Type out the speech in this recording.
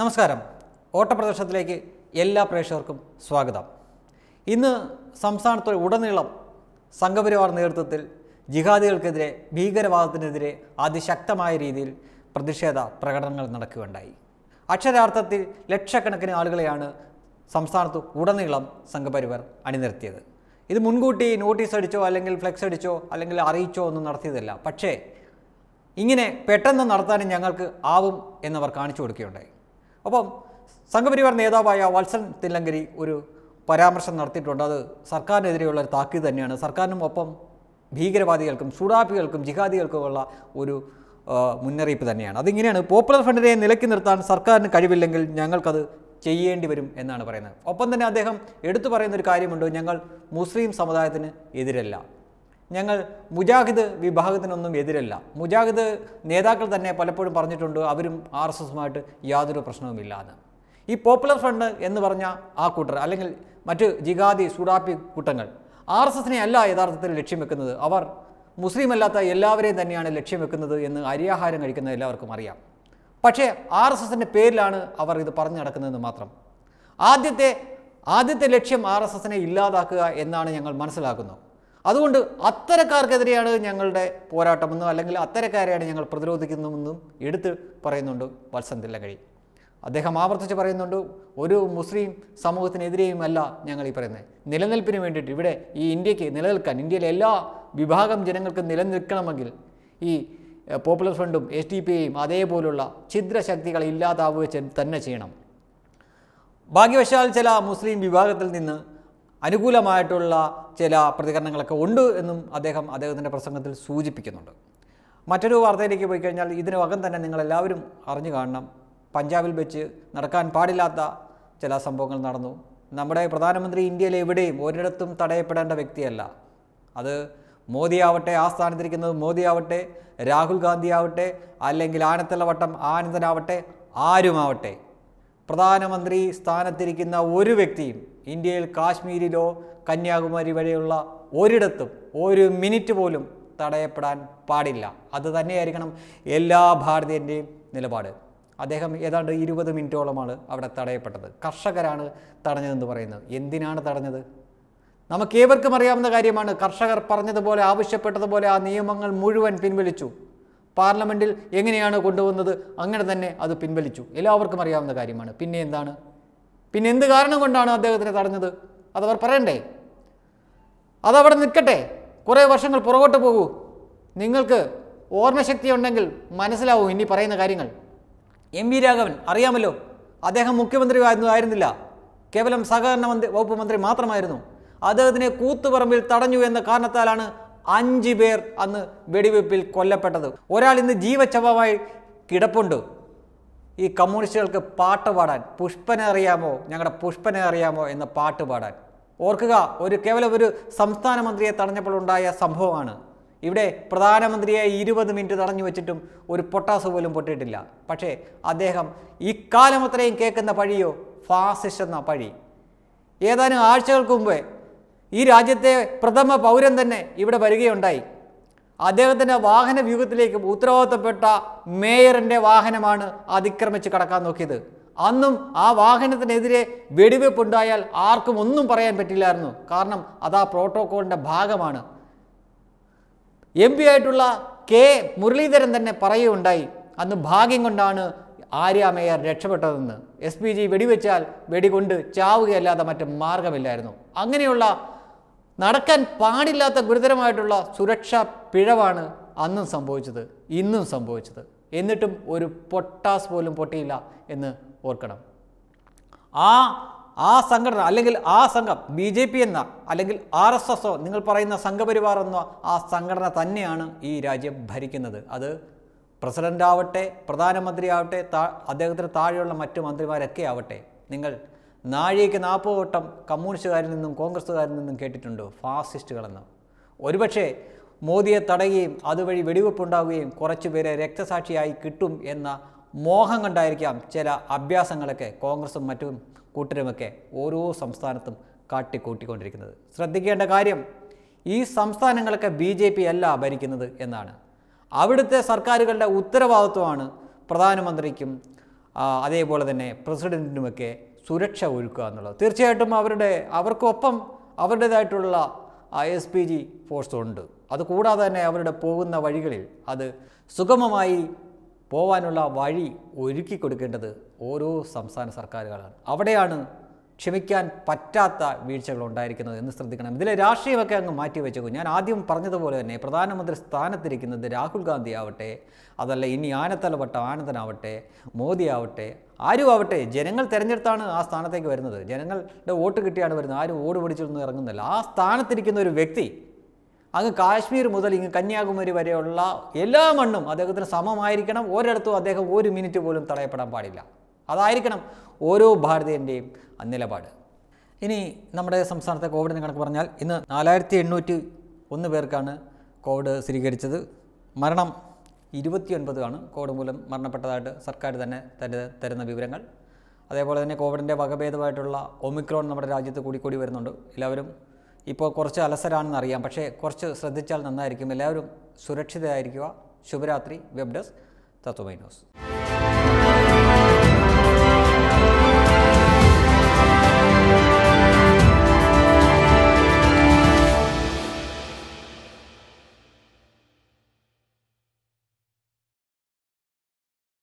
നമസ്കാരം ഓട്ടപ്രദർശനത്തിലേക്ക് എല്ലാ പ്രേക്ഷകർക്കും സ്വാഗതം ഇന്ന് സംസ്ഥാനത്ത് ഉടനീളം സംഘപരിവാർ നേതൃത്വത്തിൽ ജിഹാദികൾക്കെതിരെ ഭീകരവാദത്തിനെതിരെ അതിശക്തമായ രീതിയിൽ പ്രതിഷേധ പ്രകടനങ്ങൾ നടക്കുകയുണ്ടായി അക്ഷരാർത്ഥത്തിൽ ലക്ഷക്കണക്കിന് ആളുകളെയാണ് സംസ്ഥാനത്ത് ഉടനീളം സംഘപരിവാർ അണിനിർത്തിയത് ഇത് മുൻകൂട്ടി നോട്ടീസ് അടിച്ചോ അല്ലെങ്കിൽ ഫ്ലെക്സ് അടിച്ചോ അല്ലെങ്കിൽ അറിയിച്ചോ ഒന്നും നടത്തിയതല്ല പക്ഷേ ഇങ്ങനെ പെട്ടെന്ന് നടത്താനും ഞങ്ങൾക്ക് ആവും എന്നവർ കാണിച്ചു കൊടുക്കുകയുണ്ടായി അപ്പം സംഘപരിവാർ നേതാവായ വത്സൻ തില്ലങ്കരി ഒരു പരാമർശം നടത്തിയിട്ടുണ്ട് അത് സർക്കാരിനെതിരെയുള്ള ഒരു താക്കീത് തന്നെയാണ് സർക്കാരിനും ഒപ്പം ഭീകരവാദികൾക്കും സുഡാപ്പികൾക്കും ജിഹാദികൾക്കുമുള്ള ഒരു മുന്നറിയിപ്പ് തന്നെയാണ് അതിങ്ങനെയാണ് പോപ്പുലർ ഫ്രണ്ടിനെ നിലയ്ക്ക് നിർത്താൻ സർക്കാരിന് കഴിവില്ലെങ്കിൽ ഞങ്ങൾക്കത് ചെയ്യേണ്ടി വരും എന്നാണ് പറയുന്നത് ഒപ്പം തന്നെ അദ്ദേഹം എടുത്തു പറയുന്നൊരു കാര്യമുണ്ട് ഞങ്ങൾ മുസ്ലിം സമുദായത്തിന് എതിരല്ല ഞങ്ങൾ മുജാഹിദ് വിഭാഗത്തിനൊന്നും എതിരല്ല മുജാഹിദ് നേതാക്കൾ തന്നെ പലപ്പോഴും പറഞ്ഞിട്ടുണ്ട് അവരും ആർ എസ് എസുമായിട്ട് യാതൊരു പ്രശ്നവുമില്ല എന്ന് ഈ പോപ്പുലർ ഫ്രണ്ട് എന്ന് പറഞ്ഞ ആ കൂട്ടർ അല്ലെങ്കിൽ മറ്റ് ജിഗാദി സൂഡാപ്പി കൂട്ടങ്ങൾ ആർ എസ് എസിനെ അല്ല യഥാർത്ഥത്തിൽ ലക്ഷ്യം വെക്കുന്നത് അവർ മുസ്ലിം അല്ലാത്ത എല്ലാവരെയും തന്നെയാണ് ലക്ഷ്യം വെക്കുന്നത് എന്ന് അരിയാഹാരം കഴിക്കുന്ന എല്ലാവർക്കും അറിയാം പക്ഷേ ആർ എസ് എസിൻ്റെ പേരിലാണ് അവർ ഇത് പറഞ്ഞു നടക്കുന്നതെന്ന് മാത്രം ആദ്യത്തെ ആദ്യത്തെ ലക്ഷ്യം ആർ എസ് എസിനെ ഇല്ലാതാക്കുക എന്നാണ് ഞങ്ങൾ മനസ്സിലാക്കുന്നത് അതുകൊണ്ട് അത്തരക്കാർക്കെതിരെയാണ് ഞങ്ങളുടെ പോരാട്ടമെന്നും അല്ലെങ്കിൽ അത്തരക്കാരെയാണ് ഞങ്ങൾ പ്രതിരോധിക്കുന്നതെന്നും എടുത്ത് പറയുന്നുണ്ട് വത്സന്തില്ല കഴി അദ്ദേഹം ആവർത്തിച്ച് പറയുന്നുണ്ട് ഒരു മുസ്ലിം സമൂഹത്തിനെതിരെയുമല്ല ഞങ്ങൾ ഈ പറയുന്നത് നിലനിൽപ്പിന് വേണ്ടിയിട്ട് ഇവിടെ ഈ ഇന്ത്യക്ക് നിലനിൽക്കാൻ ഇന്ത്യയിലെ എല്ലാ വിഭാഗം ജനങ്ങൾക്ക് നിലനിൽക്കണമെങ്കിൽ ഈ പോപ്പുലർ ഫ്രണ്ടും എസ് ഡി പി അതേപോലുള്ള ഛിദ്രശക്തികൾ ഇല്ലാതാവുക തന്നെ ചെയ്യണം ഭാഗ്യവശാൽ ചില മുസ്ലിം വിഭാഗത്തിൽ നിന്ന് അനുകൂലമായിട്ടുള്ള ചില പ്രതികരണങ്ങളൊക്കെ ഉണ്ട് എന്നും അദ്ദേഹം അദ്ദേഹത്തിൻ്റെ പ്രസംഗത്തിൽ സൂചിപ്പിക്കുന്നുണ്ട് മറ്റൊരു വാർത്തയിലേക്ക് പോയി കഴിഞ്ഞാൽ ഇതിനകം തന്നെ നിങ്ങളെല്ലാവരും അറിഞ്ഞു കാണണം പഞ്ചാബിൽ വെച്ച് നടക്കാൻ പാടില്ലാത്ത ചില സംഭവങ്ങൾ നടന്നു നമ്മുടെ പ്രധാനമന്ത്രി ഇന്ത്യയിൽ എവിടെയും ഒരിടത്തും തടയപ്പെടേണ്ട വ്യക്തിയല്ല അത് മോദിയാവട്ടെ ആ സ്ഥാനത്തിരിക്കുന്നത് മോദിയാവട്ടെ രാഹുൽ ഗാന്ധി ആവട്ടെ അല്ലെങ്കിൽ ആനത്തലവട്ടം ആനന്ദനാവട്ടെ ആരുമാവട്ടെ പ്രധാനമന്ത്രി സ്ഥാനത്തിരിക്കുന്ന ഒരു വ്യക്തിയും ഇന്ത്യയിൽ കാശ്മീരിലോ കന്യാകുമാരി വരെയുള്ള ഒരിടത്തും ഒരു മിനിറ്റ് പോലും തടയപ്പെടാൻ പാടില്ല അത് തന്നെയായിരിക്കണം എല്ലാ ഭാരതീയൻ്റെയും നിലപാട് അദ്ദേഹം ഏതാണ്ട് ഇരുപത് മിനിറ്റോളമാണ് അവിടെ തടയപ്പെട്ടത് കർഷകരാണ് തടഞ്ഞതെന്ന് പറയുന്നത് എന്തിനാണ് തടഞ്ഞത് ഏവർക്കും അറിയാവുന്ന കാര്യമാണ് കർഷകർ പറഞ്ഞതുപോലെ ആവശ്യപ്പെട്ടതുപോലെ ആ നിയമങ്ങൾ മുഴുവൻ പിൻവലിച്ചു പാർലമെൻറ്റിൽ എങ്ങനെയാണ് കൊണ്ടുവന്നത് അങ്ങനെ തന്നെ അത് പിൻവലിച്ചു എല്ലാവർക്കും അറിയാവുന്ന കാര്യമാണ് പിന്നെ എന്താണ് പിന്നെ എന്ത് കാരണം കൊണ്ടാണ് അദ്ദേഹത്തിനെ തടഞ്ഞത് അതവർ പറയണ്ടേ അതവിടെ നിൽക്കട്ടെ കുറേ വർഷങ്ങൾ പുറകോട്ട് പോകൂ നിങ്ങൾക്ക് ഓർമ്മശക്തി ഉണ്ടെങ്കിൽ മനസ്സിലാവും ഇനി പറയുന്ന കാര്യങ്ങൾ എം വി രാഘവൻ അറിയാമല്ലോ അദ്ദേഹം മുഖ്യമന്ത്രി ആയിരുന്നില്ല കേവലം സഹകരണ മന്ത്രി വകുപ്പ് മന്ത്രി മാത്രമായിരുന്നു അദ്ദേഹത്തിനെ കൂത്തുപറമ്പിൽ തടഞ്ഞു എന്ന കാരണത്താലാണ് അഞ്ച് പേർ അന്ന് വെടിവെപ്പിൽ കൊല്ലപ്പെട്ടത് ഒരാൾ ഇന്ന് ജീവച്ചവമായി കിടപ്പുണ്ട് ഈ കമ്മ്യൂണിസ്റ്റുകൾക്ക് പാട്ട് പാടാൻ പുഷ്പനെ അറിയാമോ ഞങ്ങളുടെ പുഷ്പനെ അറിയാമോ എന്ന് പാട്ട് പാടാൻ ഓർക്കുക ഒരു കേവലം ഒരു സംസ്ഥാന മന്ത്രിയെ തടഞ്ഞപ്പോൾ ഉണ്ടായ സംഭവമാണ് ഇവിടെ പ്രധാനമന്ത്രിയെ ഇരുപത് മിനിറ്റ് തടഞ്ഞു വെച്ചിട്ടും ഒരു പൊട്ടാസ് പോലും പൊട്ടിയിട്ടില്ല പക്ഷേ അദ്ദേഹം ഇക്കാലം അത്രയും കേൾക്കുന്ന പഴിയോ ഫാസിസ്റ്റ് എന്ന പഴി ഏതാനും ആഴ്ചകൾക്ക് മുമ്പേ ഈ രാജ്യത്തെ പ്രഥമ പൗരൻ തന്നെ ഇവിടെ വരികയുണ്ടായി അദ്ദേഹത്തിൻ്റെ വാഹന വ്യൂഹത്തിലേക്ക് ഉത്തരവാദിത്തപ്പെട്ട മേയറിൻ്റെ വാഹനമാണ് അതിക്രമിച്ച് കടക്കാൻ നോക്കിയത് അന്നും ആ വാഹനത്തിനെതിരെ വെടിവെപ്പുണ്ടായാൽ ആർക്കും ഒന്നും പറയാൻ പറ്റില്ലായിരുന്നു കാരണം അത് ആ പ്രോട്ടോക്കോളിൻ്റെ ഭാഗമാണ് എം പി ആയിട്ടുള്ള കെ മുരളീധരൻ തന്നെ പറയുകയുണ്ടായി അന്ന് ഭാഗ്യം കൊണ്ടാണ് ആര്യ മേയർ രക്ഷപ്പെട്ടതെന്ന് എസ് പി ജി വെടിവെച്ചാൽ വെടികൊണ്ട് ചാവുകയല്ലാതെ മറ്റ് മാർഗമില്ലായിരുന്നു അങ്ങനെയുള്ള നടക്കാൻ പാടില്ലാത്ത ഗുരുതരമായിട്ടുള്ള സുരക്ഷാ പിഴവാണ് അന്നും സംഭവിച്ചത് ഇന്നും സംഭവിച്ചത് എന്നിട്ടും ഒരു പൊട്ടാസ് പോലും പൊട്ടിയില്ല എന്ന് ഓർക്കണം ആ ആ സംഘടന അല്ലെങ്കിൽ ആ സംഘം ബി ജെ പി എന്ന അല്ലെങ്കിൽ ആർ എസ് എസോ നിങ്ങൾ പറയുന്ന സംഘപരിവാർ എന്ന ആ സംഘടന തന്നെയാണ് ഈ രാജ്യം ഭരിക്കുന്നത് അത് പ്രധാനമന്ത്രി ആവട്ടെ താ അദ്ദേഹത്തിന് താഴെയുള്ള മറ്റു മന്ത്രിമാരൊക്കെ ആവട്ടെ നിങ്ങൾ നാഴിക നാൽപ്പത് വട്ടം കമ്മ്യൂണിസ്റ്റുകാരിൽ നിന്നും കോൺഗ്രസ്സുകാരിൽ നിന്നും കേട്ടിട്ടുണ്ട് ഫാസിസ്റ്റുകളെന്ന് ഒരുപക്ഷേ മോദിയെ തടയുകയും അതുവഴി വെടിവെപ്പുണ്ടാവുകയും കുറച്ചുപേരെ രക്തസാക്ഷിയായി കിട്ടും എന്ന മോഹം കണ്ടായിരിക്കാം ചില അഭ്യാസങ്ങളൊക്കെ കോൺഗ്രസും മറ്റും കൂട്ടരുമൊക്കെ ഓരോ സംസ്ഥാനത്തും കാട്ടിക്കൂട്ടിക്കൊണ്ടിരിക്കുന്നത് ശ്രദ്ധിക്കേണ്ട കാര്യം ഈ സംസ്ഥാനങ്ങളൊക്കെ ബി ജെ പി അല്ല ഭരിക്കുന്നത് എന്നാണ് അവിടുത്തെ സർക്കാരുകളുടെ ഉത്തരവാദിത്വമാണ് പ്രധാനമന്ത്രിക്കും അതേപോലെ തന്നെ പ്രസിഡൻറ്റിനുമൊക്കെ സുരക്ഷ ഒരുക്കുക എന്നുള്ളത് തീർച്ചയായിട്ടും അവരുടെ അവർക്കൊപ്പം അവരുടേതായിട്ടുള്ള I S P G force ഉണ്ട് അതുകൂടാതെ തന്നെ അവരുടെ പോകുന്ന വഴികളിൽ അത് സുഗമമായി പോവാനുള്ള വഴി ഒരുക്കി കൊടുക്കേണ്ടത് ഓരോ സംസ്ഥാന സർക്കാരുകളാണ് അവിടെയാണ് ക്ഷമിക്കാൻ പറ്റാത്ത വീഴ്ചകൾ ഉണ്ടായിരിക്കുന്നത് എന്ന് ശ്രദ്ധിക്കണം ഇതിലെ രാഷ്ട്രീയമൊക്കെ അങ്ങ് മാറ്റി വെച്ചേക്കും ഞാൻ ആദ്യം പറഞ്ഞതുപോലെ തന്നെ പ്രധാനമന്ത്രി സ്ഥാനത്തിരിക്കുന്നത് രാഹുൽ ഗാന്ധി ആവട്ടെ അതല്ല ഇനി ആനത്തലവട്ടം ആനന്ദനാവട്ടെ മോദി ആവട്ടെ ആരും ആവട്ടെ ജനങ്ങൾ തിരഞ്ഞെടുത്താണ് ആ സ്ഥാനത്തേക്ക് വരുന്നത് ജനങ്ങളുടെ വോട്ട് കിട്ടിയാണ് വരുന്നത് ആരും ഓട് പിടിച്ചൊന്നും ഇറങ്ങുന്നില്ല ആ സ്ഥാനത്തിരിക്കുന്ന ഒരു വ്യക്തി അങ്ങ് കാശ്മീർ മുതൽ ഇങ്ങ് കന്യാകുമാരി വരെയുള്ള എല്ലാ മണ്ണും അദ്ദേഹത്തിന് സമമായിരിക്കണം ഒരിടത്തും അദ്ദേഹം ഒരു മിനിറ്റ് പോലും തടയപ്പെടാൻ പാടില്ല അതായിരിക്കണം ഓരോ ഭാരതീയൻ്റെയും നിലപാട് ഇനി നമ്മുടെ സംസ്ഥാനത്തെ കോവിഡിന് കണക്ക് പറഞ്ഞാൽ ഇന്ന് നാലായിരത്തി എണ്ണൂറ്റി ഒന്ന് പേർക്കാണ് കോവിഡ് സ്ഥിരീകരിച്ചത് മരണം ഇരുപത്തിയൊൻപതാണ് കോവിഡ് മൂലം മരണപ്പെട്ടതായിട്ട് സർക്കാർ തന്നെ തരുന്ന വിവരങ്ങൾ അതേപോലെ തന്നെ കോവിഡിൻ്റെ വകഭേദമായിട്ടുള്ള ഒമിക്രോൺ നമ്മുടെ രാജ്യത്ത് കൂടി കൂടി വരുന്നുണ്ട് എല്ലാവരും ഇപ്പോൾ കുറച്ച് അലസരാണെന്ന് അറിയാം പക്ഷേ കുറച്ച് ശ്രദ്ധിച്ചാൽ നന്നായിരിക്കും എല്ലാവരും സുരക്ഷിതരായിരിക്കുക ശുഭരാത്രി വെബ് ഡെസ്ക് തത്വമൈ ന്യൂസ്